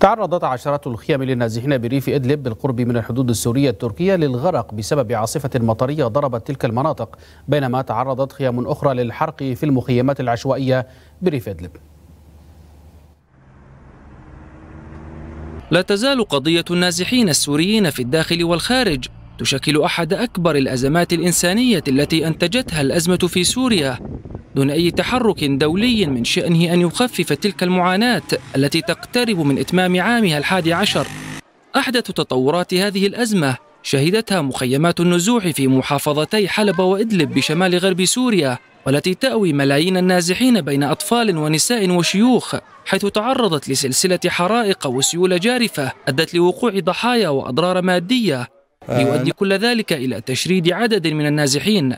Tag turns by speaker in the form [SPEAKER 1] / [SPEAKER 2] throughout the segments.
[SPEAKER 1] تعرضت عشرات الخيام للنازحين بريف إدلب بالقرب من الحدود السورية التركية للغرق بسبب عاصفة مطرية ضربت تلك المناطق بينما تعرضت خيام أخرى للحرق في المخيمات العشوائية بريف إدلب
[SPEAKER 2] لا تزال قضية النازحين السوريين في الداخل والخارج تشكل أحد أكبر الأزمات الإنسانية التي أنتجتها الأزمة في سوريا دون أي تحرك دولي من شأنه أن يخفف تلك المعاناة التي تقترب من إتمام عامها الحادي عشر أحدث تطورات هذه الأزمة شهدتها مخيمات النزوح في محافظتي حلب وإدلب بشمال غرب سوريا والتي تأوي ملايين النازحين بين أطفال ونساء وشيوخ حيث تعرضت لسلسلة حرائق وسيول جارفة أدت لوقوع ضحايا وأضرار مادية يؤدي كل ذلك إلى تشريد عدد من النازحين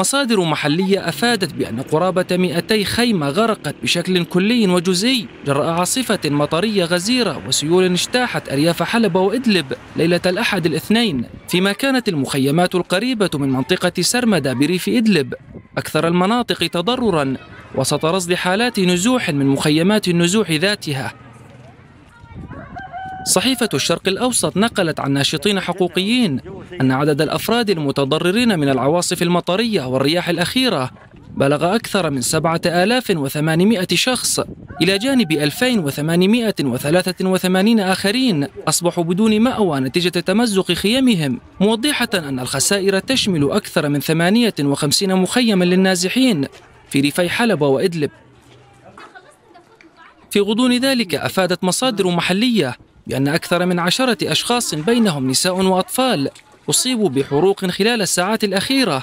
[SPEAKER 2] مصادر محلية أفادت بأن قرابة 200 خيمة غرقت بشكل كلي وجزئي جراء عاصفة مطرية غزيرة وسيول اجتاحت أرياف حلب وإدلب ليلة الأحد الاثنين فيما كانت المخيمات القريبة من منطقة سرمدة بريف إدلب أكثر المناطق تضررا وسط رصد حالات نزوح من مخيمات النزوح ذاتها صحيفة الشرق الأوسط نقلت عن ناشطين حقوقيين أن عدد الأفراد المتضررين من العواصف المطرية والرياح الأخيرة بلغ أكثر من 7800 شخص إلى جانب 2883 آخرين أصبحوا بدون مأوى نتيجة تمزق خيامهم موضحة أن الخسائر تشمل أكثر من 58 مخيما للنازحين في ريفي حلب وإدلب في غضون ذلك أفادت مصادر محلية بأن أكثر من عشرة أشخاص بينهم نساء وأطفال أصيبوا بحروق خلال الساعات الأخيرة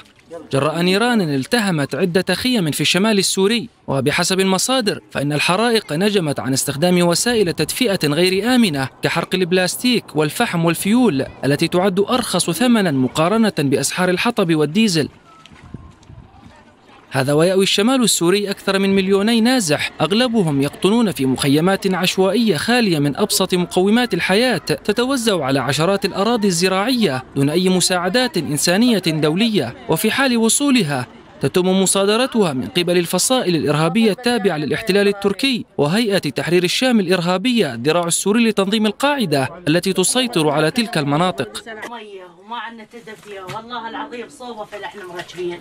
[SPEAKER 2] جراء نيران التهمت عدة خيم في الشمال السوري وبحسب المصادر فإن الحرائق نجمت عن استخدام وسائل تدفئة غير آمنة كحرق البلاستيك والفحم والفيول التي تعد أرخص ثمنا مقارنة بأسحار الحطب والديزل هذا ويأوي الشمال السوري أكثر من مليوني نازح أغلبهم يقطنون في مخيمات عشوائية خالية من أبسط مقومات الحياة تتوزع على عشرات الأراضي الزراعية دون أي مساعدات إنسانية دولية وفي حال وصولها تتم مصادرتها من قبل الفصائل الإرهابية التابعة للاحتلال التركي وهيئة تحرير الشام الإرهابية الذراع السوري لتنظيم القاعدة التي تسيطر على تلك المناطق وما عندنا تدفيه والله العظيم صوبه احنا مركبين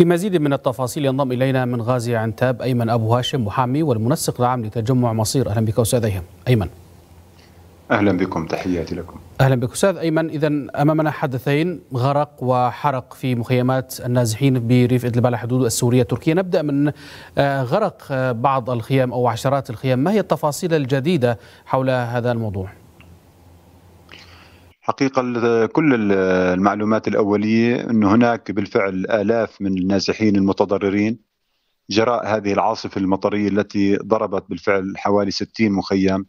[SPEAKER 1] لمزيد من التفاصيل ينضم الينا من غازي عنتاب ايمن ابو هاشم محامي والمنسق العام لتجمع مصير اهلا بك استاذ ايمن
[SPEAKER 3] اهلا بكم تحياتي لكم
[SPEAKER 1] اهلا بك استاذ ايمن اذا امامنا حدثين غرق وحرق في مخيمات النازحين بريف ادلب على حدود السوريه التركيه نبدا من آه، غرق آه، بعض الخيام او عشرات الخيام ما هي التفاصيل الجديده حول هذا الموضوع؟
[SPEAKER 3] حقيقة كل المعلومات الأولية أن هناك بالفعل آلاف من النازحين المتضررين جراء هذه العاصفة المطرية التي ضربت بالفعل حوالي 60 مخيم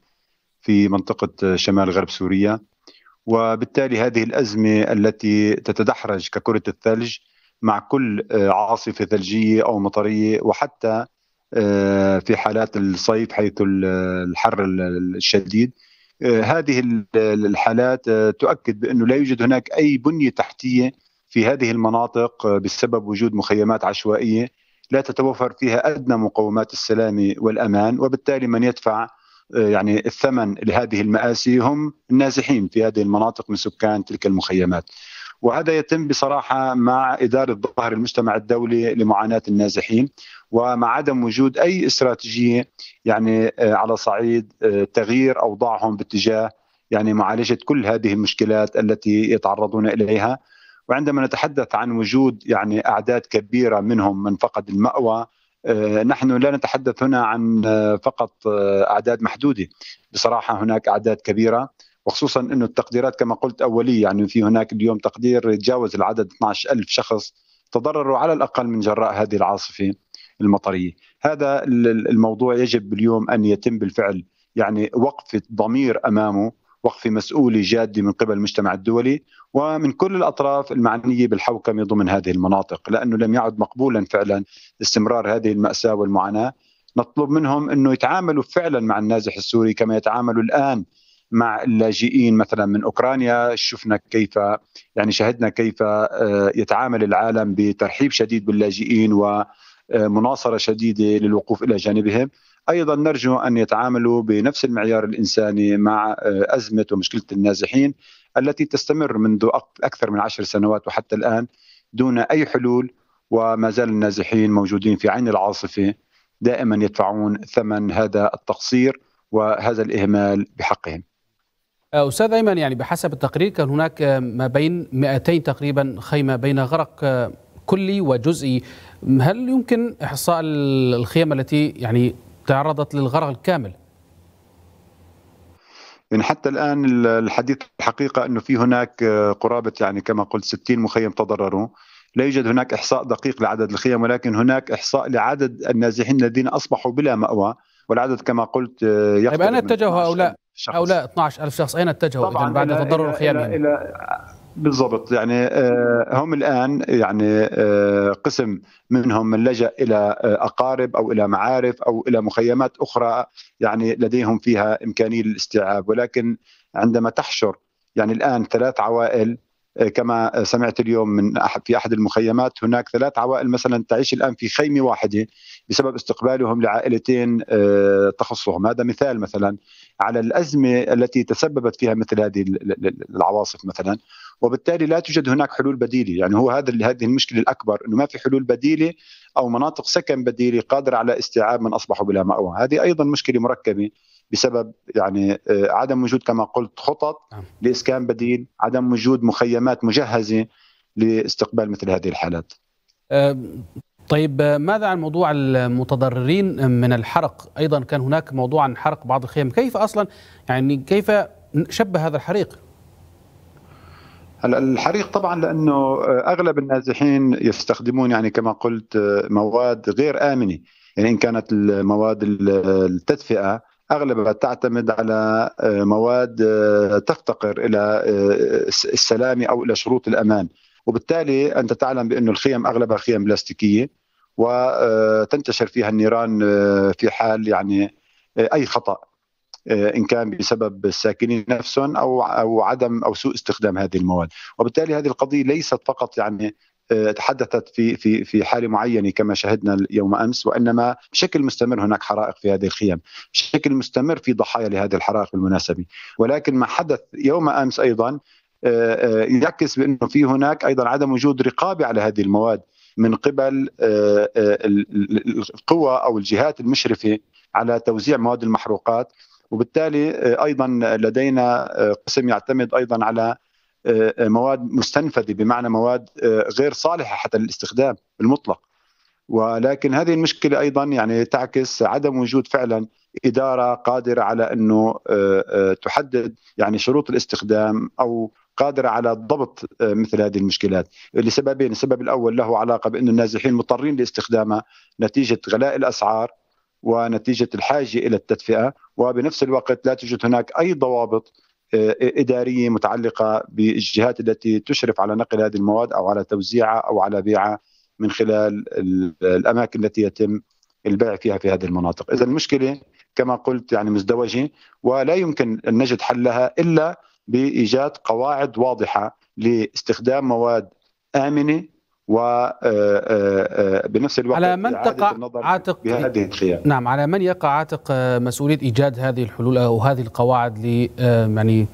[SPEAKER 3] في منطقة شمال غرب سوريا وبالتالي هذه الأزمة التي تتدحرج ككرة الثلج مع كل آه، عاصفة ثلجية أو مطرية وحتى آه، في حالات الصيف حيث الحر الشديد آه، هذه الحالات آه، تؤكد بانه لا يوجد هناك اي بنيه تحتيه في هذه المناطق آه، بسبب وجود مخيمات عشوائيه لا تتوفر فيها ادنى مقومات السلام والامان وبالتالي من يدفع يعني الثمن لهذه المآسي هم النازحين في هذه المناطق من سكان تلك المخيمات وهذا يتم بصراحه مع اداره ظهر المجتمع الدولي لمعاناه النازحين ومع عدم وجود اي استراتيجيه يعني آه، على صعيد آه، تغيير اوضاعهم باتجاه يعني معالجه كل هذه المشكلات التي يتعرضون اليها وعندما نتحدث عن وجود يعني اعداد كبيره منهم من فقد الماوى آه، نحن لا نتحدث هنا عن فقط اعداد محدوده بصراحه هناك اعداد كبيره وخصوصا انه التقديرات كما قلت اوليه يعني في هناك اليوم تقدير يتجاوز العدد 12000 شخص تضرروا على الاقل من جراء هذه العاصفه المطريه. هذا الموضوع يجب اليوم ان يتم بالفعل يعني وقف ضمير امامه وقف مسؤولي جاد من قبل المجتمع الدولي ومن كل الأطراف المعنية بالحوكمة ضمن هذه المناطق لأنه لم يعد مقبولا فعلا استمرار هذه المأساة والمعاناة نطلب منهم أنه يتعاملوا فعلا مع النازح السوري كما يتعاملوا الآن مع اللاجئين مثلا من اوكرانيا شفنا كيف يعني شهدنا كيف آه، يتعامل العالم بترحيب شديد باللاجئين ومناصره شديده للوقوف الى جانبهم ايضا نرجو ان يتعاملوا بنفس المعيار الانساني مع آه، ازمه ومشكله النازحين التي تستمر منذ اكثر من عشر سنوات وحتى الان دون اي حلول وما زال النازحين موجودين في عين العاصفه دائما يدفعون ثمن هذا التقصير وهذا الاهمال بحقهم
[SPEAKER 1] آه، استاذ ايمن يعني بحسب التقرير كان هناك ما بين 200 تقريبا خيمه بين غرق آه، كلي وجزئي هل يمكن احصاء الخيمه التي يعني تعرضت للغرق الكامل
[SPEAKER 3] يعني حتى الان الحديث الحقيقه انه في هناك آه، قرابه يعني كما قلت 60 مخيم تضرروا لا يوجد هناك احصاء دقيق لعدد الخيم ولكن هناك احصاء لعدد النازحين الذين اصبحوا بلا ماوى والعدد كما قلت يقترب طيب اين اتجه
[SPEAKER 1] هؤلاء شخص هؤلاء 12000 شخص اين اتجهوا اذا بعد تضرر الخيام إلى, إلى
[SPEAKER 3] بالضبط يعني آه، هم الان يعني آه، قسم منهم من لجا الى آه، اقارب او الى معارف او الى مخيمات اخرى يعني لديهم فيها امكانيه للاستيعاب ولكن عندما تحشر يعني الان ثلاث عوائل كما سمعت اليوم من أحد في أحد المخيمات هناك ثلاث عوائل مثلا تعيش الآن في خيمة واحدة بسبب استقبالهم لعائلتين آه، تخصهم هذا مثال مثلا على الأزمة التي تسببت فيها مثل هذه العواصف مثلا وبالتالي لا توجد هناك حلول بديله يعني هو هذا هذه المشكله الاكبر انه ما في حلول بديله او مناطق سكن بديله قادره على استيعاب من اصبحوا بلا مأوى هذه ايضا مشكله مركبه بسبب يعني آه، عدم وجود كما قلت خطط نعم. لاسكان بديل، عدم وجود مخيمات مجهزه لاستقبال مثل هذه الحالات.
[SPEAKER 1] آه، طيب آه، ماذا عن موضوع المتضررين من الحرق؟ ايضا كان هناك موضوع عن حرق بعض الخيم، كيف اصلا يعني كيف شبه هذا الحريق؟
[SPEAKER 3] هلا الحريق طبعا لانه اغلب النازحين يستخدمون يعني كما قلت مواد غير امنه، يعني ان كانت المواد التدفئه اغلبها تعتمد على آه، مواد آه، تفتقر الى آه، السلامه او الى شروط الامان وبالتالي انت تعلم بانه الخيم اغلبها خيم بلاستيكيه وتنتشر فيها النيران في حال يعني اي خطا ان كان بسبب الساكنين نفسهم او او عدم او سوء استخدام هذه المواد، وبالتالي هذه القضيه ليست فقط يعني آه، تحدثت في في في حاله معينه كما شهدنا يوم امس وانما بشكل مستمر هناك حرائق في هذه الخيام، بشكل مستمر في ضحايا لهذه الحرائق بالمناسبه، ولكن ما حدث يوم امس ايضا آه، آه، يعكس بانه في هناك ايضا عدم وجود رقابه على هذه المواد من قبل القوى او الجهات المشرفه على توزيع مواد المحروقات وبالتالي ايضا لدينا قسم يعتمد ايضا على آه، آه، مواد مستنفذه بمعنى مواد آه، غير صالحه حتى للاستخدام المطلق ولكن هذه المشكله ايضا يعني تعكس عدم وجود فعلا اداره قادره على انه تحدد يعني شروط الاستخدام او قادرة على ضبط مثل هذه المشكلات لسببين السبب الأول له علاقة بأن النازحين مضطرين لاستخدامها نتيجة غلاء الأسعار ونتيجة الحاجة إلى التدفئة وبنفس الوقت لا توجد هناك أي ضوابط اداريه متعلقه بالجهات التي تشرف على نقل هذه المواد او على توزيعها او على بيعها من خلال الاماكن التي يتم البيع فيها في هذه المناطق، اذا المشكله كما قلت يعني مزدوجه ولا يمكن ان نجد حلها الا بايجاد قواعد واضحه لاستخدام مواد امنه وبنفس آه، آه، آه، الوقت على من تقع عاتق
[SPEAKER 1] نعم على من يقع عاتق مسؤوليه ايجاد هذه الحلول او هذه القواعد ل يعني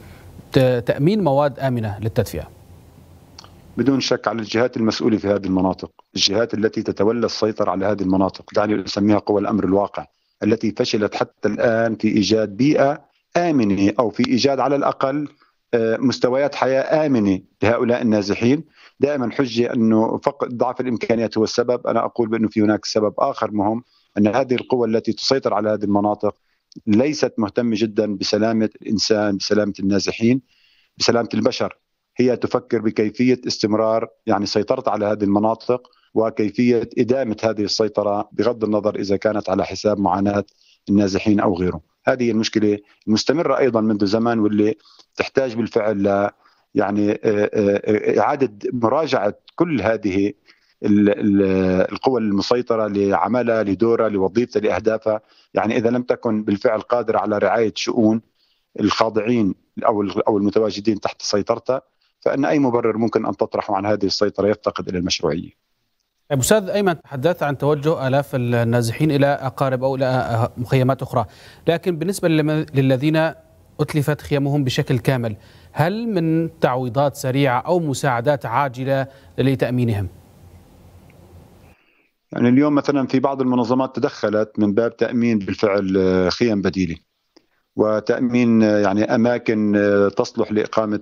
[SPEAKER 1] تامين مواد امنه للتدفئه
[SPEAKER 3] بدون شك على الجهات المسؤوله في هذه المناطق، الجهات التي تتولى السيطره على هذه المناطق، دعني اسميها قوى الامر الواقع، التي فشلت حتى الان في ايجاد بيئه امنه او في ايجاد على الاقل مستويات حياه امنه لهؤلاء النازحين دائما حجه انه فقد ضعف الامكانيات هو السبب انا اقول بانه في هناك سبب اخر مهم ان هذه القوى التي تسيطر على هذه المناطق ليست مهتمه جدا بسلامه الانسان بسلامه النازحين بسلامه البشر هي تفكر بكيفيه استمرار يعني سيطرت على هذه المناطق وكيفيه ادامه هذه السيطره بغض النظر اذا كانت على حساب معاناه النازحين او غيره. هذه المشكله المستمره ايضا منذ زمان واللي تحتاج بالفعل يعني آه، آه، اعاده مراجعه كل هذه القوى المسيطرة لعملها لدورها لوظيفتها لأهدافها يعني إذا لم تكن بالفعل قادرة على رعاية شؤون الخاضعين أو أو المتواجدين تحت سيطرتها فإن أي مبرر ممكن أن تطرحه عن هذه السيطرة يفتقد إلى المشروعية
[SPEAKER 1] طيب أستاذ أيمن تحدثت عن توجه آلاف النازحين إلى أقارب أو إلى مخيمات أخرى لكن بالنسبة للذين أتلفت خيامهم بشكل كامل هل من تعويضات سريعة أو مساعدات عاجلة لتأمينهم؟
[SPEAKER 3] يعني اليوم مثلا في بعض المنظمات تدخلت من باب تأمين بالفعل آه، خيام بديلة وتأمين آه، يعني أماكن آه، تصلح لإقامة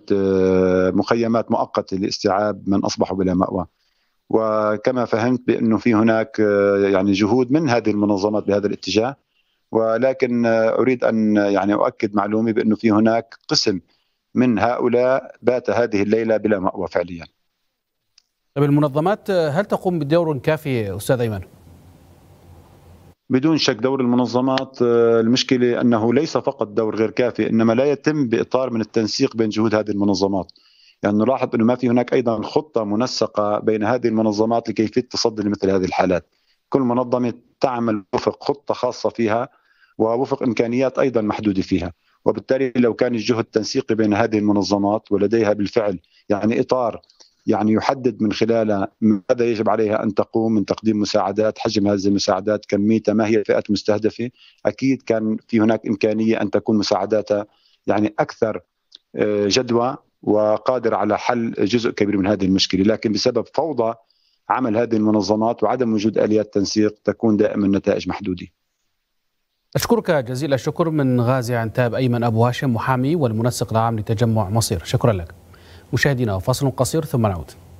[SPEAKER 3] مخيمات مؤقتة لاستيعاب من أصبحوا بلا مأوى وكما فهمت بأنه في هناك يعني جهود من هذه المنظمات بهذا الاتجاه ولكن اريد ان يعني اؤكد معلومي بانه في هناك قسم من هؤلاء بات هذه الليله بلا ماوى فعليا.
[SPEAKER 1] طيب المنظمات هل تقوم بدور كافي استاذ ايمن؟
[SPEAKER 3] بدون شك دور المنظمات المشكله انه ليس فقط دور غير كافي انما لا يتم باطار من التنسيق بين جهود هذه المنظمات. يعني نلاحظ انه ما في هناك ايضا خطه منسقه بين هذه المنظمات لكيفيه التصدي لمثل هذه الحالات. كل منظمه تعمل وفق خطه خاصه فيها ووفق امكانيات ايضا محدوده فيها وبالتالي لو كان الجهد التنسيقي بين هذه المنظمات ولديها بالفعل يعني اطار يعني يحدد من خلاله ماذا يجب عليها ان تقوم من تقديم مساعدات، حجم هذه المساعدات، كميتها، ما هي الفئات المستهدفه، اكيد كان في هناك امكانيه ان تكون مساعداتها يعني اكثر آه، جدوى وقادر على حل جزء كبير من هذه المشكله، لكن بسبب فوضى عمل هذه المنظمات وعدم وجود اليات تنسيق تكون دائما النتائج محدوده.
[SPEAKER 1] أشكرك جزيل الشكر من غازي عنتاب أيمن أبو هاشم محامي والمنسق العام لتجمع مصير شكرا لك مشاهدينا فصل قصير ثم نعود